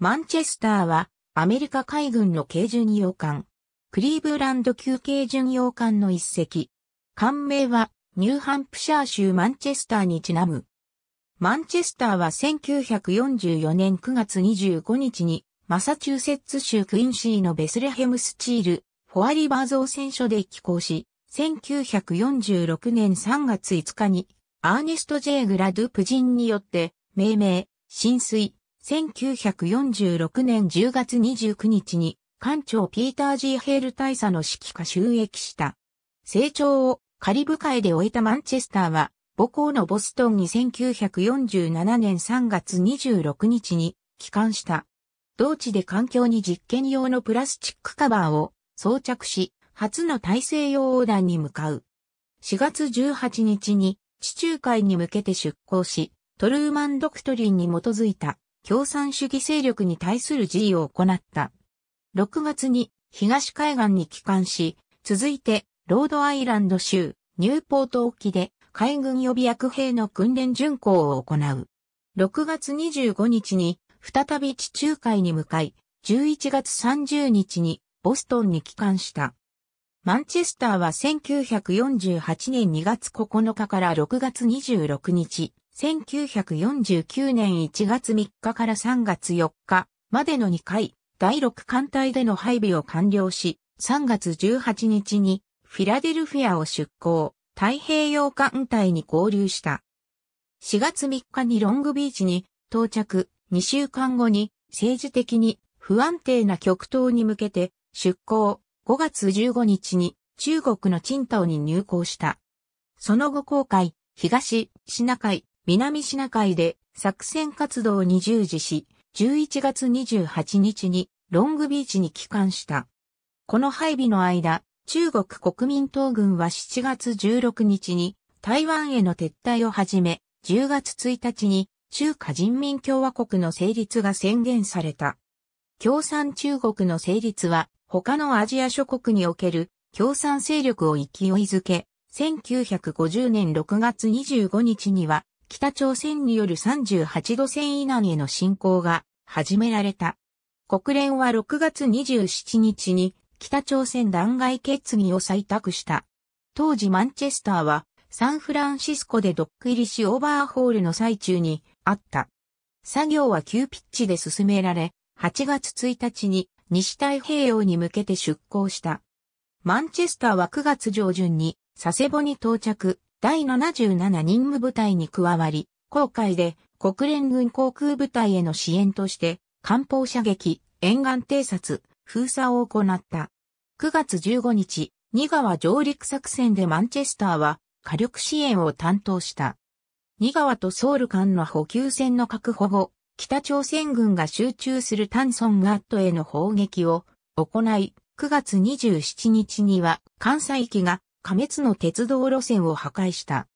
マンチェスターはアメリカ海軍の軽巡洋艦。クリーブランド級軽巡洋艦の一隻。艦名はニューハンプシャー州マンチェスターにちなむ。マンチェスターは1944年9月25日にマサチューセッツ州クインシーのベスレヘムスチール、フォアリバー造船所で寄港し、1946年3月5日にアーネスト・ジェイ・グラドゥ・プジンによって命名、浸水、1946年10月29日に、艦長ピーター・ジー・ヘール大佐の指揮下収益した。成長をカリブ海で終えたマンチェスターは、母校のボストンに1947年3月26日に帰還した。同地で環境に実験用のプラスチックカバーを装着し、初の大西洋横断に向かう。4月18日に地中海に向けて出港し、トルーマンドクトリンに基づいた共産主義勢力に対する辞意を行った。6月に東海岸に帰還し、続いてロードアイランド州ニューポート沖で海軍予備役兵の訓練巡航を行う。6月25日に再び地中海に向かい、11月30日にボストンに帰還した。マンチェスターは1948年2月9日から6月26日、1949年1月3日から3月4日までの2回、第6艦隊での配備を完了し、3月18日にフィラデルフィアを出港、太平洋艦隊に合流した。4月3日にロングビーチに到着、2週間後に政治的に不安定な極東に向けて出港、5月15日に中国のチンタオに入港した。その後航海、東、シナ海、南シナ海で作戦活動に従事し、11月28日にロングビーチに帰還した。この配備の間、中国国民党軍は7月16日に台湾への撤退をはじめ、10月1日に中華人民共和国の成立が宣言された。共産中国の成立は他のアジア諸国における共産勢力を勢いづけ、1950年6月25日には北朝鮮による38度線以南への進攻が始められた。国連は6月27日に北朝鮮弾劾決議を採択した。当時マンチェスターはサンフランシスコでドック入りしオーバーホールの最中にあった。作業は急ピッチで進められ、8月1日に西太平洋に向けて出港した。マンチェスターは9月上旬に佐世保に到着、第77任務部隊に加わり、航海で国連軍航空部隊への支援として、艦砲射撃、沿岸偵察、封鎖を行った。9月15日、二川上陸作戦でマンチェスターは火力支援を担当した。二川とソウル間の補給船の確保後、北朝鮮軍が集中するタンソンガットへの砲撃を行い、9月27日には関西機が加滅の鉄道路線を破壊した。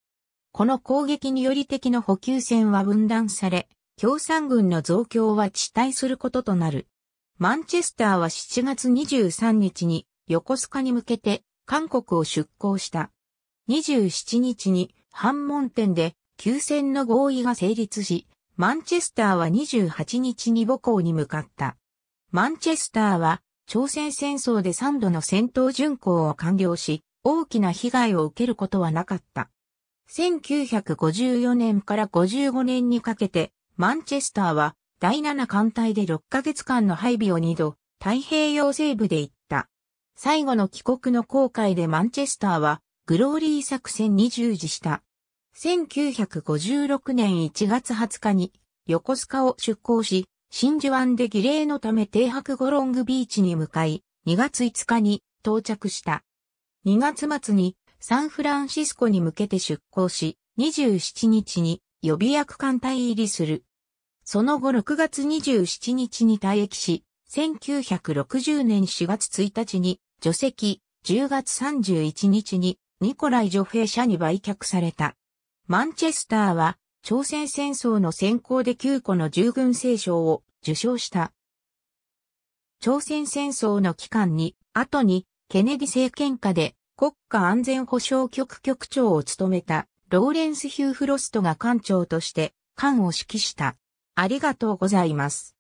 この攻撃により敵の補給線は分断され、共産軍の増強は遅滞することとなる。マンチェスターは7月23日に横須賀に向けて韓国を出港した。27日に反門店で休戦の合意が成立し、マンチェスターは28日に母港に向かった。マンチェスターは朝鮮戦争で3度の戦闘巡航を完了し、大きな被害を受けることはなかった。1954年から55年にかけて、マンチェスターは第7艦隊で6ヶ月間の配備を2度、太平洋西部で行った。最後の帰国の航海でマンチェスターは、グローリー作戦に従事した。1956年1月20日に、横須賀を出港し、真珠湾で儀礼のため停泊後ロングビーチに向かい、2月5日に到着した。2月末にサンフランシスコに向けて出港し、27日に予備役艦隊入りする。その後6月27日に退役し、1960年4月1日に除籍、10月31日にニコライフ兵社に売却された。マンチェスターは朝鮮戦争の先行で9個の従軍聖賞を受賞した。朝鮮戦争の期間に、後にケネディ政権下で国家安全保障局局長を務めたローレンス・ヒュー・フロストが艦長として艦を指揮した。ありがとうございます。